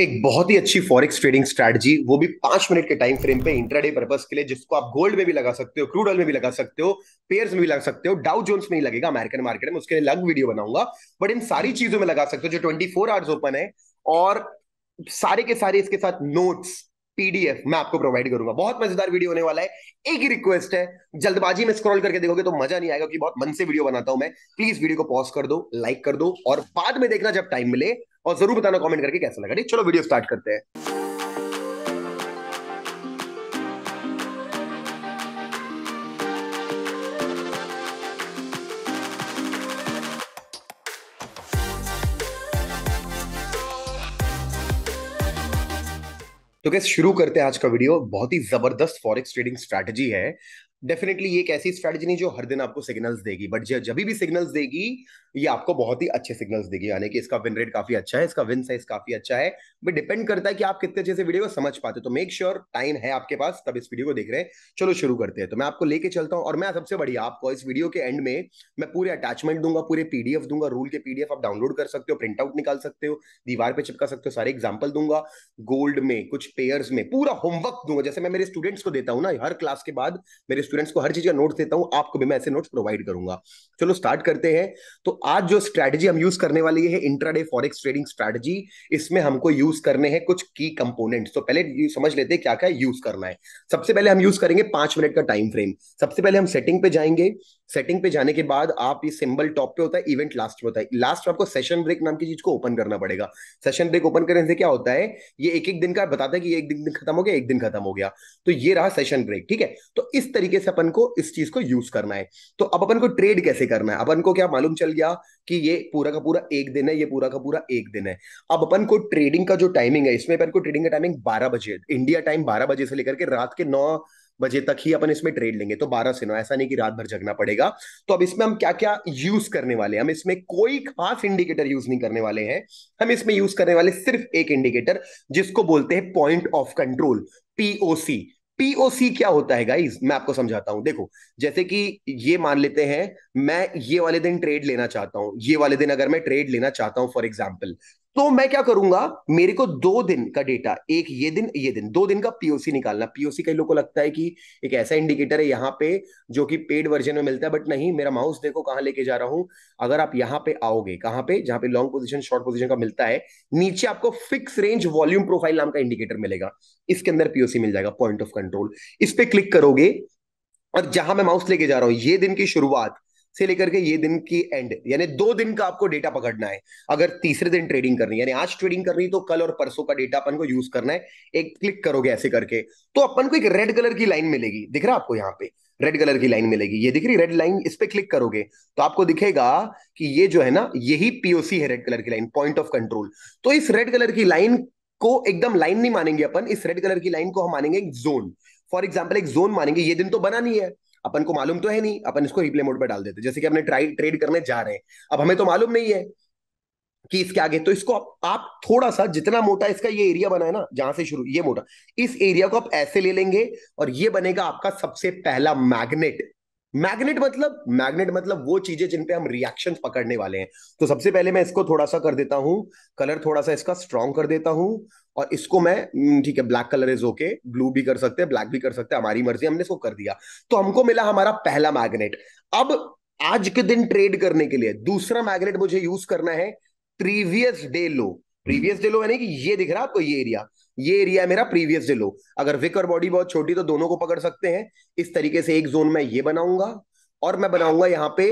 एक बहुत ही अच्छी फॉरेक्स ट्रेडिंग स्ट्रैटेजी वो भी पांच मिनट के टाइम फ्रेम पे इंट्राडे पर्पस के लिए जिसको आप गोल्ड में भी लगा सकते हो क्रूड ऑयल में भी लगा सकते हो पेयर्स में भी लगा सकते हो डाउ जोन्स में ही लगेगा अमेरिकन मार्केट में उसके लिए अलग वीडियो बनाऊंगा बट इन सारी चीजों में लगा सकते हो जो ट्वेंटी आवर्स ओपन है और सारे के सारे इसके साथ नोट्स पीडीएफ मैं आपको प्रोवाइड करूंगा बहुत मजेदार वीडियो होने वाला है एक ही रिक्वेस्ट है जल्दबाजी में स्क्रॉल करके देखोगे तो मजा नहीं आएगा क्योंकि बहुत मन से वीडियो बनाता हूं मैं प्लीज वीडियो को पॉज कर दो लाइक कर दो और बाद में देखना जब टाइम मिले और जरूर बताना कमेंट करके कैसा लगा ठीक चलो वीडियो स्टार्ट करते हैं तो गैस शुरू करते हैं आज का वीडियो बहुत ही जबरदस्त फॉरेक्स ट्रेडिंग स्ट्रैटेजी है डेफिनेटली ये एक ऐसी स्ट्रेटजी नहीं जो हर दिन आपको सिग्नल्स देगी बट जब भी सिग्नल्स देगी ये आपको बहुत ही अच्छे सिग्नल्स देगी यानी कि इसका विन रेट काफी अच्छा है इसका विन साइज काफी अच्छा है बट डिपेंड करता है कि आप कितने अच्छे से वीडियो को समझ पाते तो मेक श्योर टाइम है आपके पास तब इस वीडियो को देख रहे हैं चलो शुरू करते हैं तो मैं आपको लेके चलता हूँ और मैं सबसे बढ़िया आपको इस वीडियो के एंड में मैं पूरे अटैचमेंट दूंगा पूरे पीडीएफ दूंगा रूल के पीडीएफ आप डाउनलोड कर सकते हो प्रिंट आउट निकाल सकते हो दीवार पे चिपका सकते हो सारे एग्जाम्पल दूंगा गोल्ड में कुछ पेयर्स में पूरा होमवर्क दूंगा जैसे मैं मेरे स्टूडेंट्स को देता हूँ ना हर क्लास के बाद मेरे स्टूडेंट्स को हर चीज का नोट देता हूँ आपको भी मैं ऐसे नोट्स प्रोवाइड करूंगा चलो स्टार्ट करते हैं तो आज जो स्ट्रैटेजी हम यूज करने वाली है इंट्राडे फॉरेक्स ट्रेडिंग स्ट्रेटेजी इसमें हमको यूज करने हैं कुछ की कंपोनेंट्स तो पहले समझ लेते हैं क्या क्या यूज करना है सबसे पहले हम यूज करेंगे पांच मिनट का टाइम फ्रेम सबसे पहले हम सेटिंग पे जाएंगे सेटिंग पे जाने के बाद आप ये सिंबल टॉप पे होता है इवेंट लास्ट में होता है लास्ट में आपको सेशन ब्रेक नाम की चीज को ओपन करना पड़ेगा सेशन ब्रेक ओपन करने से क्या होता है ये एक एक दिन का बताता है कि ये एक दिन खत्म हो गया एक दिन खत्म हो गया तो ये रहा सेशन ब्रेक ठीक है तो इस तरीके से अपन को इस चीज को यूज करना है तो अब अपन को ट्रेड कैसे करना है अपन को क्या मालूम चल गया कि ये पूरा का पूरा एक दिन है ये पूरा का पूरा एक दिन है अब अपन को ट्रेडिंग का जो टाइमिंग है इसमें अपन को ट्रेडिंग का टाइमिंग बारह बजे इंडिया टाइम बारह बजे से लेकर के रात के नौ बजे तक ही अपन इसमें ट्रेड लेंगे तो बारह से नौ ऐसा नहीं कि रात भर जगना पड़ेगा तो अब इसमें हम क्या क्या यूज करने वाले हैं हम इसमें कोई खास इंडिकेटर यूज नहीं करने वाले हैं हम इसमें यूज करने वाले सिर्फ एक इंडिकेटर जिसको बोलते हैं point of control POC POC क्या होता है गाइज मैं आपको समझाता हूं देखो जैसे कि ये मान लेते हैं मैं ये वाले दिन ट्रेड लेना चाहता हूं ये वाले दिन अगर मैं ट्रेड लेना चाहता हूं फॉर एग्जाम्पल तो मैं क्या करूंगा मेरे को दो दिन का डेटा एक ये दिन ये दिन दो दिन का पीओसी निकालना पीओसी कई लोगों को लगता है कि एक ऐसा इंडिकेटर है यहाँ पे जो कि पेड वर्जन में मिलता है बट नहीं मेरा माउस देखो कहाँ लेके जा रहा हूं अगर आप यहाँ पे आओगे कहाँ पे जहां पे लॉन्ग पोजिशन शॉर्ट पोजिशन का मिलता है नीचे आपको फिक्स रेंज वॉल्यूम प्रोफाइल नाम का इंडिकेटर मिलेगा इसके अंदर पीओसी मिल जाएगा पॉइंट ऑफ कंट्रोल इस पे क्लिक करोगे और जहां मैं माउस लेके जा रहा हूं ये दिन की शुरुआत से लेकर के ये दिन की एंड यानी दो दिन का आपको डेटा पकड़ना है अगर तीसरे दिन ट्रेडिंग करनी है यानी आज ट्रेडिंग करनी तो कल और परसों का डेटा अपन को यूज करना है एक क्लिक करोगे ऐसे करके तो अपन को एक रेड कलर की लाइन मिलेगी दिख रहा है आपको यहाँ पे रेड कलर की लाइन मिलेगी ये दिख रही रेड लाइन इस पे क्लिक करोगे तो आपको दिखेगा कि ये जो है ना यही पीओसी है रेड कलर की लाइन पॉइंट ऑफ कंट्रोल तो इस रेड कलर की लाइन को एकदम लाइन नहीं मानेंगे अपन इस रेड कलर की लाइन को हम मानेंगे एक जोन फॉर एग्जाम्पल एक जोन मानेंगे ये दिन तो बना नहीं है अपन को मालूम तो है नहीं अपन इसको रिप्ले मोड पर डाल देते जैसे कि अपने ट्राई ट्रेड करने जा रहे हैं अब हमें तो मालूम नहीं है कि इसके आगे तो इसको आप, आप थोड़ा सा जितना मोटा इसका ये एरिया बना है ना जहां से शुरू ये मोटा इस एरिया को आप ऐसे ले लेंगे और ये बनेगा आपका सबसे पहला मैग्नेट मैग्नेट मतलब मैग्नेट मतलब वो चीजें जिन पे हम रिएक्शन पकड़ने वाले हैं तो सबसे पहले मैं इसको थोड़ा सा कर देता हूं कलर थोड़ा सा इसका स्ट्रॉन्ग कर देता हूं और इसको मैं हम्म, ठीक है black colour is okay blue भी कर सकते हैं ब्लैक भी कर सकते हैं हमारी मर्जी हमने इसको कर दिया तो हमको मिला हमारा पहला मैग्नेट अब आज के दिन ट्रेड करने के लिए दूसरा मैग्नेट मुझे यूज करना है previous day low previous day low यानी कि ये दिख रहा है आपको ये एरिया ये एरिया है मेरा प्रीवियस डे लो अगर विक और बॉडी बहुत छोटी तो दोनों को पकड़ सकते हैं इस तरीके से एक जोन में ये बनाऊंगा और मैं बनाऊंगा यहाँ पे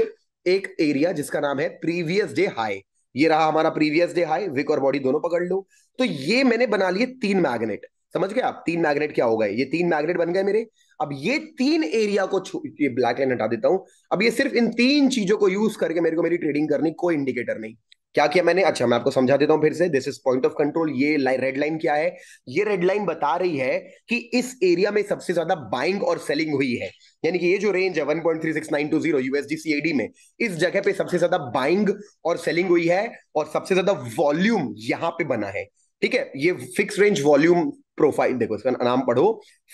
एक एरिया जिसका नाम है प्रीवियस डे हाई ये रहा हमारा प्रीवियस डे हाई विक और बॉडी दोनों पकड़ लो तो ये मैंने बना लिए तीन मैग्नेट समझ गए आप तीन मैग्नेट क्या हो गए ये तीन मैग्नेट बन गए मेरे अब ये तीन एरिया को ये ब्लैक लाइन हटा देता हूं अब ये सिर्फ इन तीन चीजों को यूज करके मेरे को मेरी ट्रेडिंग करनी कोई इंडिकेटर नहीं क्या किया मैंने अच्छा मैं आपको समझा देता हूं फिर से this is point of control ये रेड लाइन क्या है ये रेड लाइन बता रही है कि इस एरिया में सबसे ज्यादा बाइंग और सेलिंग हुई है यानी कि ये जो रेंज है 1.36920 यूएसडी में इस जगह पे सबसे ज्यादा बाइंग और सेलिंग हुई है और सबसे ज्यादा वॉल्यूम यहां पे बना है ठीक है ये फिक्स रेंज वॉल्यूम प्रोफाइल देखो इसका नाम पढ़ो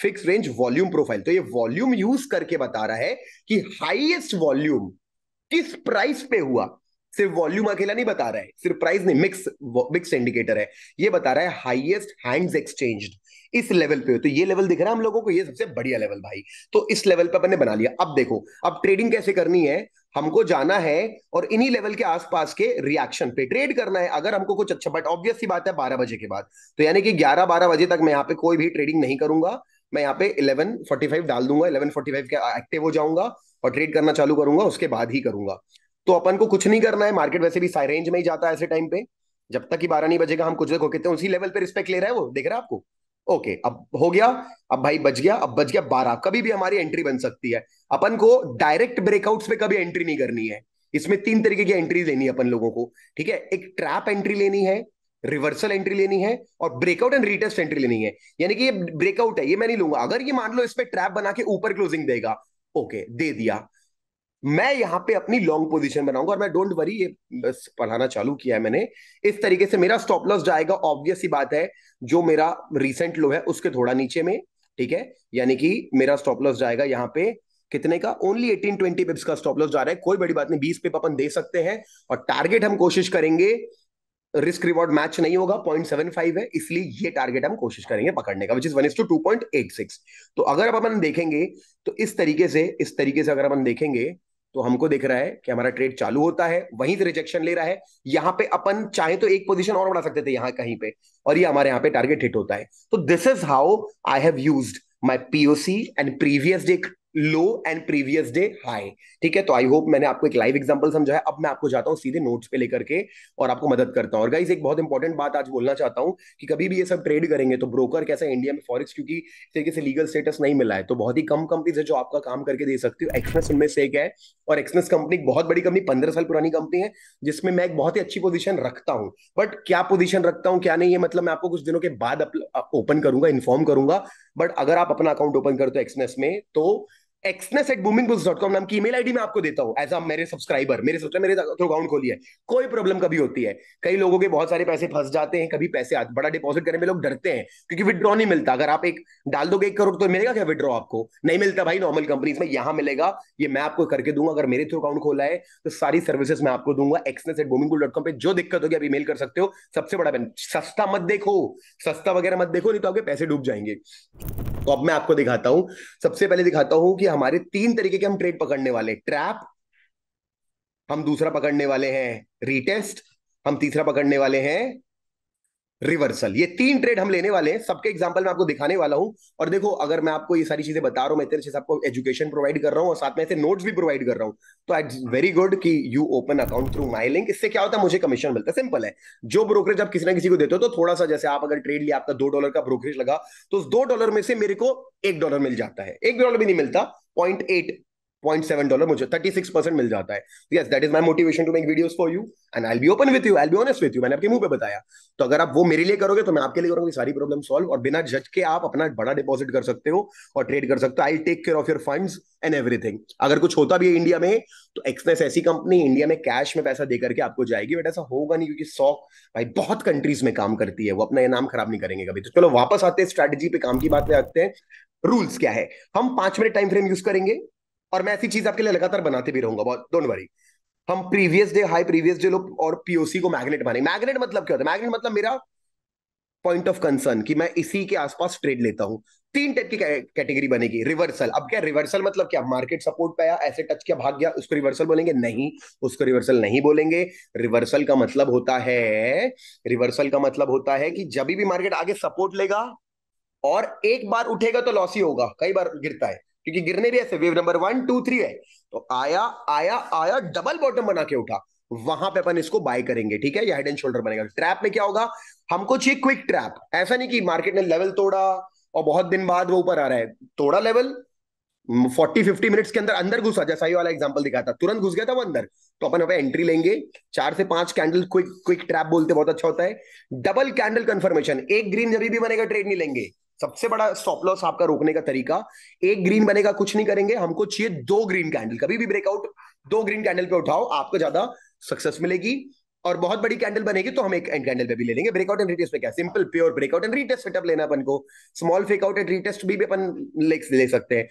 फिक्स रेंज वॉल्यूम प्रोफाइल तो ये वॉल्यूम यूज करके बता रहा है कि हाईएस्ट वॉल्यूम किस प्राइस पे हुआ सिर्फ वॉल्यूम अकेला नहीं बता रहा है सिर्फ प्राइस नहीं मिक्स मिक्स इंडिकेटर है ये बता रहा है हाईएस्ट हैंड्स एक्सचेंज्ड इस लेवल पे हो तो ये लेवल दिख रहा है हम लोगों को ये सबसे बढ़िया लेवल भाई तो इस लेवल पे अपन ने बना लिया अब देखो अब ट्रेडिंग कैसे करनी है हमको जाना है और इन्हीं लेवल के आसपास के रिएक्शन पे ट्रेड करना है अगर हमको कुछ अच्छा बट ऑब्वियस सी बात है बारह बजे के बाद तो यानी कि ग्यारह बारह बजे तक मैं यहाँ पे कोई भी ट्रेडिंग नहीं करूंगा मैं यहाँ पे इलेवन डाल दूंगा इलेवन के एक्टिव हो जाऊंगा और ट्रेड करना चालू करूंगा उसके बाद ही करूंगा तो अपन को कुछ नहीं करना है मार्केट वैसे भी रेंज में ही जाता है ऐसे टाइम पे जब तक ही बारह नहीं बजेगा हम कुछ देखो कितने उसी लेवल पे रिस्पेक्ट ले रहा है वो देख रहा है आपको ओके अब हो गया अब भाई बच गया अब बच गया बारह कभी भी हमारी एंट्री बन सकती है अपन को डायरेक्ट ब्रेकआउट्स में कभी एंट्री नहीं करनी है इसमें तीन तरीके की एंट्री लेनी है अपन लोगों को ठीक है एक ट्रैप एंट्री लेनी है रिवर्सल एंट्री लेनी है और ब्रेकआउट एंड रिटेस्ट एंट्री लेनी है यानी कि ये ब्रेकआउट है ये मैं नहीं लूंगा अगर ये मान लो इस पर ट्रैप बना के ऊपर क्लोजिंग देगा ओके दे दिया मैं यहाँ पे अपनी लॉन्ग पोजीशन बनाऊंगा और मैं डोंट वरी ये पढ़ाना चालू किया है मैंने इस तरीके से मेरा स्टॉप लॉस जाएगा ऑब्वियस ही बात है जो मेरा रिसेंट लो है उसके थोड़ा नीचे में ठीक है यानी कि मेरा स्टॉप लॉस जाएगा यहाँ पे कितने का ओनली एटीन ट्वेंटी पिप्स का स्टॉप लॉस जा रहा है कोई बड़ी बात नहीं बीस पिप अपन दे सकते हैं और टारगेट हम कोशिश करेंगे रिस्क रिवॉर्ड मैच नहीं होगा 0.75 है इसलिए ये टारगेट हम कोशिश करेंगे पकड़ने का which is one is two two point eight six तो अगर अपन देखेंगे तो इस तरीके से इस तरीके से अगर अपन देखेंगे तो हमको दिख रहा है कि हमारा ट्रेड चालू होता है वहीं से रिजेक्शन ले रहा है यहाँ पे अपन चाहे तो एक पोजीशन और बढ़ा सकते थे यहाँ कहीं पे और ये हमारे यहाँ पे टारगेट हिट होता है तो this is how I have used my POC and previous day low and previous day high ठीक है तो आई होप मैंने आपको एक लाइव एग्जाम्पल समझाया अब मैं आपको जाता हूँ सीधे नोट्स पे लेकर के और आपको मदद करता हूँ और गाइज एक बहुत इंपॉर्टेंट बात आज बोलना चाहता हूँ कि कभी भी ये सब ट्रेड करेंगे तो ब्रोकर कैसा इंडिया में फॉरेक्स क्योंकि तरीके से लीगल स्टेटस नहीं मिला है तो बहुत ही कम कंपनीज है जो आपका काम करके दे सकती हूँ एक्सनेस उनमें से एक है और एक्सनेस कंपनी एक बहुत बड़ी कंपनी पंद्रह साल पुरानी कंपनी है जिसमें मैं एक बहुत ही अच्छी पोजिशन रखता हूँ बट क्या पोजिशन रखता हूँ क्या नहीं है मतलब मैं आपको कुछ दिनों के बाद ओपन करूंगा इन्फॉर्म करूंगा बट अगर आप अपना अकाउंट ओपन करते हो एक्सनेस में तो Exness at booming dot com नाम की ईमेल आईडी मैं आपको देता हूँ एज अ मेरे सब्सक्राइबर मेरे सब्सक्राइबर मेरे थ्रू अकाउंट खोली है कोई प्रॉब्लम कभी होती है कई लोगों के बहुत सारे पैसे फंस जाते हैं कभी पैसे बड़ा डिपॉजिट करने में लोग डरते हैं क्योंकि विद्रॉ नहीं मिलता अगर आप एक डाल दोगे एक करोड़ तो मिलेगा क्या विड्रॉ आपको नहीं मिलता भाई नॉर्मल कंपनीज में यहां मिलेगा ये मैं आपको करके दूंगा अगर मेरे थ्रू अकाउंट खोला है तो सारी सर्विसेज मैं आपको दूंगा Exness at booming dot com पे जो दिक्कत होगी आप ईमेल कर सकते हो सबसे बड़ा सस्ता मत देखो सस्ता वगैरह मत देखो नहीं तो आपके पैसे डूब जाएंगे तो अब मैं आपको दिखाता हूं सबसे पहले दिखाता हूं कि हमारे तीन तरीके के हम ट्रेड पकड़ने वाले ट्रैप हम दूसरा पकड़ने वाले हैं रीटेस्ट हम तीसरा पकड़ने वाले हैं रिवर्सल ये तीन ट्रेड हम लेने वाले हैं सबके एग्जाम्पल मैं आपको दिखाने वाला हूं और देखो अगर मैं आपको ये सारी चीजें बता रहा हूं मैं इतने आपको एजुकेशन प्रोवाइड कर रहा हूं और साथ में ऐसे नोट्स भी प्रोवाइड कर रहा हूं तो इट्स वेरी गुड कि you open account through my link इससे क्या होता है मुझे कमीशन मिलता है सिंपल है जो ब्रोकरेज आप किसी ना किसी को देते हो तो थोड़ा सा जैसे आप अगर ट्रेड लिया आपका दो डॉलर का ब्रोकरेज लगा तो उस दो डॉलर में से मेरे को एक डॉलर मिल जाता है एक डॉलर भी नहीं मिलता point eight point seven dollar मुझे थर्टी सिक्स परसेंट मिल जाता है yes that is my motivation to make videos for you and I be open with you I be honest with you मैंने आपके मुंह पे बताया तो अगर आप वो मेरे लिए करोगे तो मैं आपके लिए करूंगा सारी प्रॉब्लम सॉल्व और बिना जज के आप अपना बड़ा डिपॉजिट कर सकते हो और ट्रेड कर सकते हो I take care of your funds and everything अगर कुछ होता भी है इंडिया में तो एक्सनेस ऐसी कंपनी इंडिया में कैश में पैसा देकर के आपको जाएगी बट ऐसा होगा नहीं क्योंकि सौ भाई बहुत कंट्रीज में काम करती है वो अपना ये नाम खराब नहीं करेंगे कभी तो चलो वापस आते हैं स्ट्रेटेजी पे काम की बात पे आते हैं रूल्स क्या है हम पांच मिनट टाइम फ्रेम यूज करेंगे और मैं ऐसी चीज आपके लिए लगातार बनाते भी रहूंगा बहुत डोंट वरी हम previous day high previous day low और पीओसी को मैग्नेट माने मैग्नेट मतलब क्या होता है मैग्नेट मतलब मेरा पॉइंट ऑफ कंसर्न कि मैं इसी के आसपास ट्रेड लेता हूं तीन टाइप की कैटेगरी बनेगी रिवर्सल अब क्या रिवर्सल मतलब क्या मार्केट सपोर्ट पाया ऐसे टच किया भाग गया उसको रिवर्सल बोलेंगे नहीं उसको रिवर्सल नहीं बोलेंगे रिवर्सल का मतलब होता है रिवर्सल का मतलब होता है कि जब भी मार्केट आगे सपोर्ट लेगा और एक बार उठेगा तो लॉस ही होगा कई बार गिरता है क्योंकि गिरने भी ऐसे wave number one two three है तो आया आया आया डबल बॉटम बना के उठा वहां पे अपन इसको बाय करेंगे ठीक है या हेड एंड शोल्डर बनेगा ट्रैप में क्या होगा हमको चाहिए क्विक ट्रैप ऐसा नहीं कि मार्केट ने लेवल तोड़ा और बहुत दिन बाद वो ऊपर आ रहा है तोड़ा लेवल 40 50 मिनट्स के अंदर अंदर घुसा जैसा ही वाला एग्जांपल दिखा था तुरंत घुस गया था वो अंदर तो अपन अपने एंट्री लेंगे चार से पांच कैंडल क्विक क्विक ट्रैप बोलते बहुत अच्छा होता है डबल कैंडल कंफर्मेशन एक ग्रीन जब भी बनेगा ट्रेड नहीं लेंगे सबसे बड़ा स्टॉप लॉस आपका रोकने का तरीका एक ग्रीन बनेगा कुछ नहीं करेंगे हमको चाहिए दो ग्रीन कैंडल कभी भी ब्रेकआउट दो ग्रीन कैंडल पे उठाओ आपको ज्यादा सक्सेस मिलेगी और बहुत बड़ी कैंडल बनेगी तो हम एक एंड कैंडल पे भी ले लेंगे ब्रेकआउट एंड रीटेस्ट पे क्या simple pure breakout and retest setup लेना अपन को स्मॉल फेकआउट एंड रीटेस्ट भी, भी अपन ले, ले सकते हैं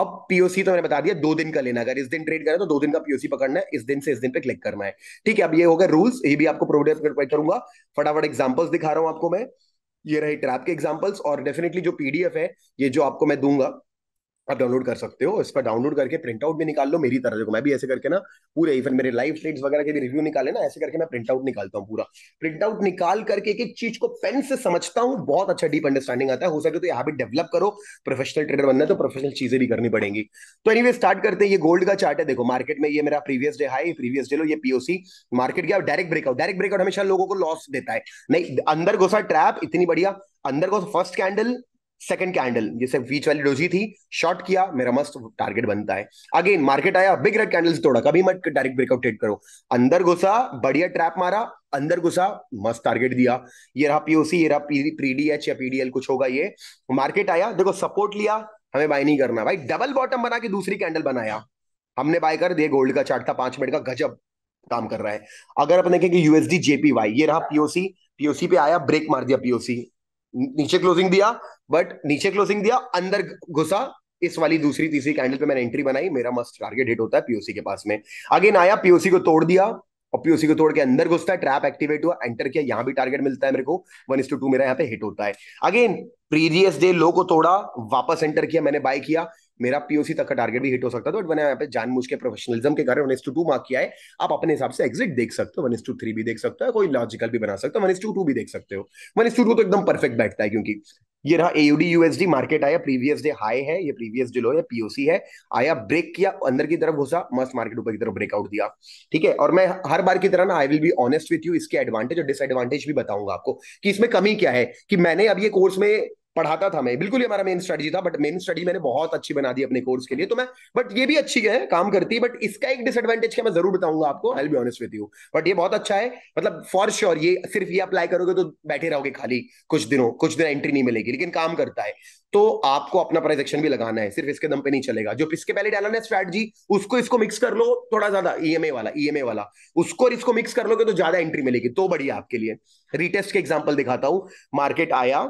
अब पीओसी तो मैंने बता दिया दो दिन का लेना अगर इस दिन ट्रेड करें तो दो दिन का पीओसी पकड़ना है इस दिन से इस दिन पे क्लिक करना है ठीक है अब ये होगा रूल्स ये भी आपको प्रोवाइड करूंगा फटाफट एग्जाम्पल्स दिखा रहा हूं आपको मैं ये रहे ट्रैप के एग्जाम्पल्स और डेफिनेटली जो पीडीएफ है ये जो आपको मैं दूंगा आप डाउनलोड कर सकते हो इस पर डाउनलोड करके प्रिंट आउट भी निकाल लो मेरी तरह देखो मैं भी ऐसे करके ना पूरे इवन मेरे लाइव स्लेट्स वगैरह के भी रिव्यू निकाले ना ऐसे करके मैं प्रिंट आउट निकालता हूँ पूरा प्रिंट आउट निकाल करके एक चीज को पेन से समझता हूँ बहुत अच्छा डीप अंडरस्टैंडिंग आता है हो सके तो यहाँ भी डेवलप करो प्रोफेशनल ट्रेडर बनना है तो प्रोफेशनल चीजें भी करनी पड़ेंगी तो एनी स्टार्ट करते हैं ये गोल्ड का चार्ट है देखो मार्केट में ये मेरा previous day high previous day low ये पीओसी मार्केट गया डायरेक्ट ब्रेकआउट डायरेक्ट ब्रेकआउट हमेशा लोगों को लॉस देता है नहीं अंदर घुसा ट्रैप इतनी बढ़िया अंदर को फर्स्ट कैंडल सेकंड कैंडल जिसे बीच वाली डोजी थी शॉर्ट किया मेरा मस्त टारगेट बनता है अगेन मार्केट आया बिग रेड कैंडल्स तोड़ा कभी मत डायरेक्ट ब्रेकआउट ट्रेड करो अंदर घुसा बढ़िया ट्रैप मारा अंदर घुसा मस्त टारगेट दिया ये रहा पीओसी ये रहा पीडीएच या पीडीएल कुछ होगा ये मार्केट आया देखो सपोर्ट लिया हमें बाय नहीं करना भाई डबल बॉटम बना के दूसरी कैंडल बनाया हमने बाय कर दिया गोल्ड का चार्ट था पांच मिनट का गजब काम कर रहा है अगर अपने देखेंगे यूएसडी जेपीवाई ये रहा पीओसी पीओसी पे आया ब्रेक मार दिया पीओसी नीचे क्लोजिंग दिया बट नीचे क्लोजिंग दिया अंदर घुसा इस वाली दूसरी तीसरी कैंडल पे मैंने एंट्री बनाई मेरा मस्त टारगेट हिट होता है पीओसी के पास में अगेन आया पीओसी को तोड़ दिया और पीओसी को तोड़ के अंदर घुसता है ट्रैप एक्टिवेट हुआ एंटर किया यहां भी टारगेट मिलता है मेरे को वन इस टू टू मेरा यहाँ पे हिट होता है अगेन प्रीवियस डे लो को तोड़ा वापस एंटर किया मैंने बाय किया मेरा पीओसी तक का टारगेट भी हिट हो सकता था बट मैंने यहाँ पे जानबूझ के प्रोफेशनलिज्म के कारण वन टू टू मार्क किया है आप अपने हिसाब से एग्जिट देख सकते हो वन टू थ्री भी देख सकते हो कोई लॉजिकल भी बना सकते हो वन टू टू भी देख सकते हो वन टू टू तो एकदम परफेक्ट बैठता है क्योंकि ये रहा एयूडी यूएसडी मार्केट आया प्रीवियस डे हाई है ये प्रीवियस डे लो है पीओसी है आया ब्रेक किया अंदर की तरफ घुसा मस्त मार्केट ऊपर की तरफ ब्रेकआउट दिया ठीक है और मैं हर बार की तरह ना I will be honest with you इसके एडवांटेज और डिसएडवांटेज भी बताऊंगा आपको कि इसमें कमी क्या है कि मैंने अब ये कोर्स में पढ़ाता था मैं बिल्कुल ही हमारा मेन स्ट्रेटजी था बट मेन स्टडी मैंने बहुत अच्छी बना दी अपने कोर्स के लिए तो मैं बट ये भी अच्छी है काम करती है बट इसका एक डिसएडवांटेज क्या मैं जरूर बताऊंगा आपको I be honest with you but ये बहुत अच्छा है मतलब फॉर श्योर ये सिर्फ ये अप्लाई करोगे तो बैठे रहोगे खाली कुछ दिनों कुछ दिन एंट्री नहीं मिलेगी लेकिन काम करता है तो आपको अपना एक्शन भी लगाना है सिर्फ इसके दम पे नहीं चलेगा जो इसके पहले डाला ना स्ट्रेटजी उसको इसको मिक्स कर लो थोड़ा ज्यादा ईएमए वाला ईएमए वाला उसको और इसको मिक्स कर लोगे तो ज्यादा एंट्री मिलेगी तो बढ़िया आपके लिए रीटेस्ट के एग्जाम्पल दिखाता हूं मार्केट आया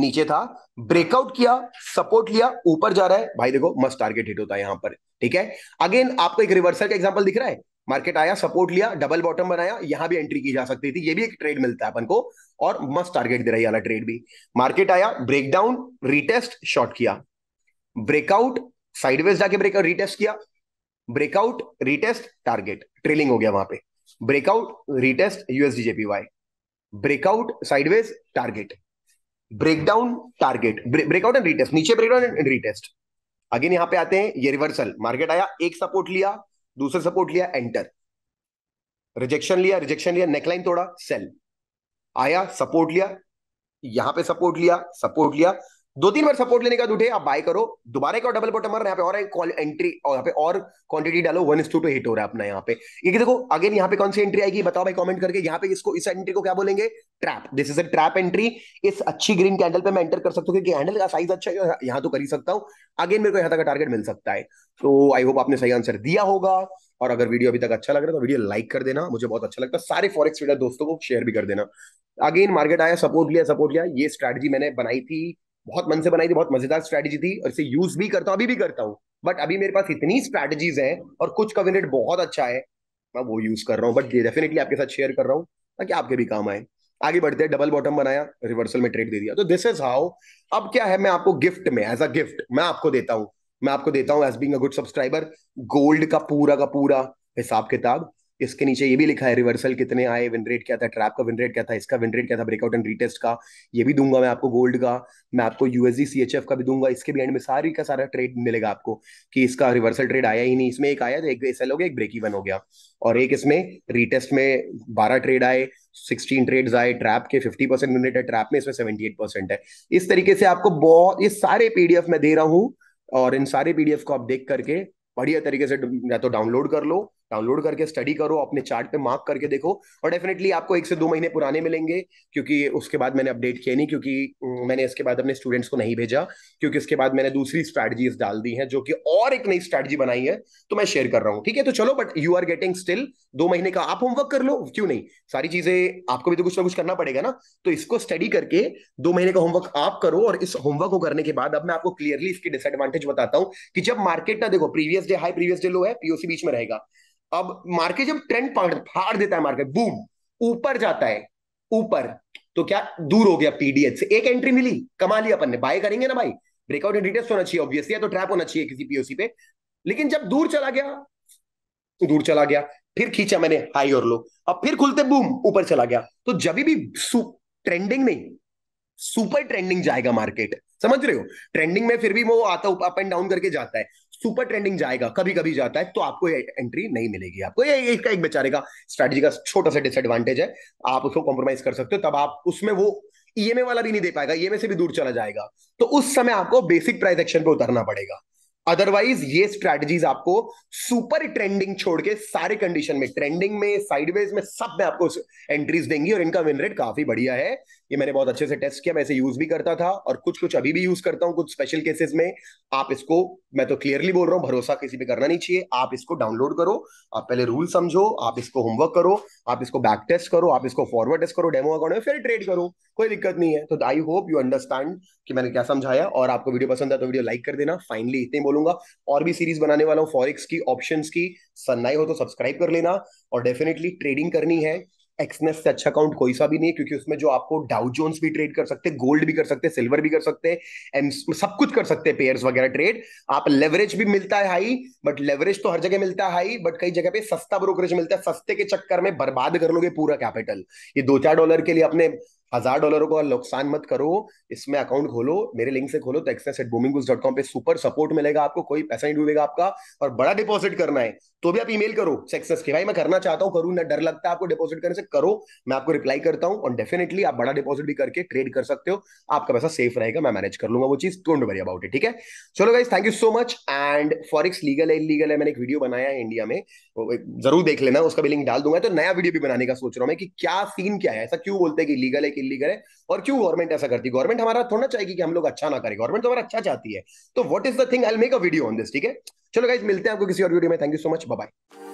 नीचे था ब्रेकआउट किया सपोर्ट लिया ऊपर जा रहा है भाई देखो मस्त टारगेट हिट होता है यहां पर ठीक है अगेन आपको एक रिवर्सल का एग्जांपल दिख रहा है मार्केट आया सपोर्ट लिया डबल बॉटम बनाया यहां भी एंट्री की जा सकती थी ये भी एक ट्रेड मिलता है अपन को और मस्त टारगेट दे रहा है ट्रेड भी मार्केट आया ब्रेकडाउन रिटेस्ट शॉर्ट किया ब्रेकआउट साइडवेज जाके ब्रेकआउट रिटेस्ट किया ब्रेकआउट रिटेस्ट टारगेट ट्रेलिंग हो गया वहां पे breakout retest USD JPY breakout sideways target breakdown target breakout and retest नीचे ब्रेकडाउन एंड रीटेस्ट अगेन यहां पे आते हैं ये रिवर्सल मार्केट आया एक सपोर्ट लिया दूसरा सपोर्ट लिया एंटर रिजेक्शन लिया रिजेक्शन लिया नेकलाइन तोड़ा सेल आया सपोर्ट लिया यहां पे सपोर्ट लिया सपोर्ट लिया दो तीन बार सपोर्ट लेने का बाद उठे आप बाय करो दोबारा का डबल बॉटम यहाँ पे और एक एंट्री और यहाँ पे और क्वांटिटी डालो वन टू टू हिट हो रहा है अपना यहाँ पे ये देखो अगेन यहाँ पे कौन सी एंट्री आएगी बताओ भाई कमेंट करके यहाँ पे इसको इस एंट्री को क्या बोलेंगे trap this is a trap entry इस अच्छी ग्रीन कैंडल पे मैं एंटर कर सकता हूँ क्योंकि हैंडल का साइज अच्छा है यहाँ तो कर ही सकता हूँ अगेन मेरे को यहाँ तक टारगेट मिल सकता है तो आई होप आपने सही आंसर दिया होगा और अगर वीडियो अभी तक अच्छा लग रहा है तो वीडियो लाइक कर देना मुझे बहुत अच्छा लगता है सारे फॉरेक्स ट्रेडर दोस्तों को शेयर भी कर देना अगेन मार्केट आया सपोर्ट लिया सपोर्ट लिया ये स्ट्रेटजी मैंने बनाई थी बहुत मन से बनाई थी बहुत मजेदार स्ट्रेटेजी थी और इसे यूज भी करता हूँ अभी भी करता हूँ बट अभी मेरे पास इतनी स्ट्रेटजीज हैं और कुछ कविनेट बहुत अच्छा है मैं वो यूज कर रहा हूँ बट डेफिनेटली आपके साथ शेयर कर रहा हूँ ताकि आपके भी काम आए आगे बढ़ते हैं डबल बॉटम बनाया रिवर्सल में ट्रेड दे दिया तो दिस इज हाउ अब क्या है मैं आपको गिफ्ट में एज अ गिफ्ट मैं आपको देता हूँ मैं आपको देता हूँ as being a good subscriber gold का पूरा का पूरा हिसाब किताब इसके नीचे ये भी लिखा है रिवर्सल कितने आए विन रेट क्या था ट्रैप का विन रेट क्या था इसका विन रेट क्या था ब्रेकआउट एंड रीटेस्ट का ये भी दूंगा मैं आपको गोल्ड का मैं आपको यूएसडी सीएचएफ का भी दूंगा इसके भी एंड में सारी का सारा ट्रेड मिलेगा आपको कि इसका रिवर्सल ट्रेड आया ही नहीं इसमें एक आया था एक एसएल हो गया एक ब्रेक इवन हो गया और एक इसमें रीटेस्ट में बारह ट्रेड आए सिक्सटीन ट्रेड आए ट्रैप के फिफ्टी परसेंट यूनिट है ट्रैप में इसमें सेवेंटी एट परसेंट है इस तरीके से आपको बहुत ये सारे पीडीएफ मैं दे रहा हूँ और इन सारे पीडीएफ को आप देख करके बढ़िया तरीके से या तो डाउनलोड कर लो डाउनलोड करके स्टडी करो अपने चार्ट पे मार्क करके देखो और डेफिनेटली आपको एक से दो महीने पुराने मिलेंगे क्योंकि उसके बाद मैंने अपडेट किया नहीं क्योंकि मैंने इसके बाद अपने स्टूडेंट्स को नहीं भेजा क्योंकि इसके बाद मैंने दूसरी स्ट्रैटेजीज डाल दी है जो कि और एक नई स्ट्रैटेजी बनाई है तो मैं शेयर कर रहा हूँ ठीक है तो चलो but you are getting still दो महीने का आप होमवर्क कर लो क्यों नहीं सारी चीजें आपको भी तो कुछ ना कुछ करना पड़ेगा ना तो इसको स्टडी करके दो महीने का होमवर्क आप करो और इस होमवर्क को करने के बाद अब मैं आपको क्लियरली इसकी डिसएडवांटेज बताता हूँ कि जब मार्केट ना देखो previous day high previous day low है पीओसी बीच में रहेगा अब मार्केट जब ट्रेंड फाड़ देता है मार्केट बूम ऊपर जाता है ऊपर तो क्या दूर हो गया पीडीएच से एक एंट्री मिली कमा लिया अपन ने बाय करेंगे ना भाई ब्रेकआउट डिटेल्स होना चाहिए ऑब्वियसली तो ट्रैप होना चाहिए किसी पीओसी पे लेकिन जब दूर चला गया दूर चला गया फिर खींचा मैंने हाई और लो अब फिर खुलते बूम ऊपर चला गया तो जब भी ट्रेंडिंग नहीं सुपर ट्रेंडिंग जाएगा मार्केट समझ रहे हो ट्रेंडिंग में फिर भी वो आता अप एंड डाउन करके जाता है सुपर ट्रेंडिंग जाएगा कभी कभी जाता है तो आपको ये एंट्री नहीं मिलेगी आपको ये इसका एक बेचारे का स्ट्रैटेजी का छोटा सा डिसएडवांटेज है आप उसको कॉम्प्रोमाइज कर सकते हो तब आप उसमें वो ईएमए e वाला भी नहीं दे पाएगा ईएमए e से भी दूर चला जाएगा तो उस समय आपको बेसिक प्राइस एक्शन पे उतरना पड़ेगा अदरवाइज ये स्ट्रैटेजीज आपको सुपर ट्रेंडिंग छोड़ के सारे कंडीशन में ट्रेंडिंग में साइडवेज में सब में आपको एंट्रीज देंगी और इनका विन रेट काफी बढ़िया है ये मैंने बहुत अच्छे से टेस्ट किया मैं इसे यूज भी करता था और कुछ कुछ अभी भी यूज करता हूँ कुछ स्पेशल केसेस में आप इसको मैं तो क्लियरली बोल रहा हूँ भरोसा किसी पे करना नहीं चाहिए आप इसको डाउनलोड करो आप पहले रूल समझो आप इसको होमवर्क करो आप इसको बैक टेस्ट करो आप इसको फॉरवर्ड टेस्ट करो डेमो अकाउंट में फिर ट्रेड करो कोई दिक्कत नहीं है तो आई होप यू अंडरस्टैंड कि मैंने क्या समझाया और आपको वीडियो पसंद है तो वीडियो लाइक कर देना फाइनली इतने बोलूंगा और भी सीरीज बनाने वाला हूँ फॉरिक्स की ऑप्शन की सन्नाई हो तो सब्सक्राइब कर लेना और डेफिनेटली ट्रेडिंग करनी है एक्सनेस से अच्छा अकाउंट कोई सा भी नहीं है क्योंकि उसमें जो आपको डाउ जोन्स भी ट्रेड कर सकते गोल्ड भी कर सकते सिल्वर भी कर सकते हैं सब कुछ कर सकते हैं पेयर्स वगैरह ट्रेड आप लेवरेज भी मिलता है हाई बट लेवरेज तो हर जगह मिलता है हाई बट कई जगह पे सस्ता ब्रोकरेज मिलता है सस्ते के चक्कर में बर्बाद कर लोगे पूरा कैपिटल ये दो चार डॉलर के लिए अपने हजार डॉलरों को नुकसान मत करो इसमें अकाउंट खोलो मेरे लिंक से खोलो तो access at booming dot com पे सुपर सपोर्ट मिलेगा आपको कोई पैसा नहीं डूबेगा आपका और बड़ा डिपॉजिट करना है तो भी आप ईमेल करो सक्सेस के भाई मैं करना चाहता हूँ करूँ ना डर लगता है आपको डिपॉजिट करने से करो मैं आपको रिप्लाई करता हूँ और डेफिनेटली आप बड़ा डिपॉजिट भी करके ट्रेड कर सकते हो आपका पैसा सेफ रहेगा मैं मैनेज कर लूंगा वो चीज डोंट वरी अबाउट इट ठीक है चलो guys thank you so much and forex legal है इलीगल है मैंने एक वीडियो बनाया है इंडिया में तो जरूर देख लेना उसका भी लिंक डाल दूंगा तो नया वीडियो भी बनाने का सोच रहा हूँ मैं कि क्या सीन क्या है ऐसा क्यों बोलते हैं कि लीगल है कि इलीगल है और क्यों गवर्नमेंट ऐसा करती है गवर्नमेंट हमारा थोड़ा चाहेगी कि हम लोग अच्छा ना करें गवर्नमेंट तो हमारा अच्छा चाहती है तो what is the thing I make a video on this ठीक है चलो गाइज मिलते हैं आपको किसी और वीडियो में thank you so much bye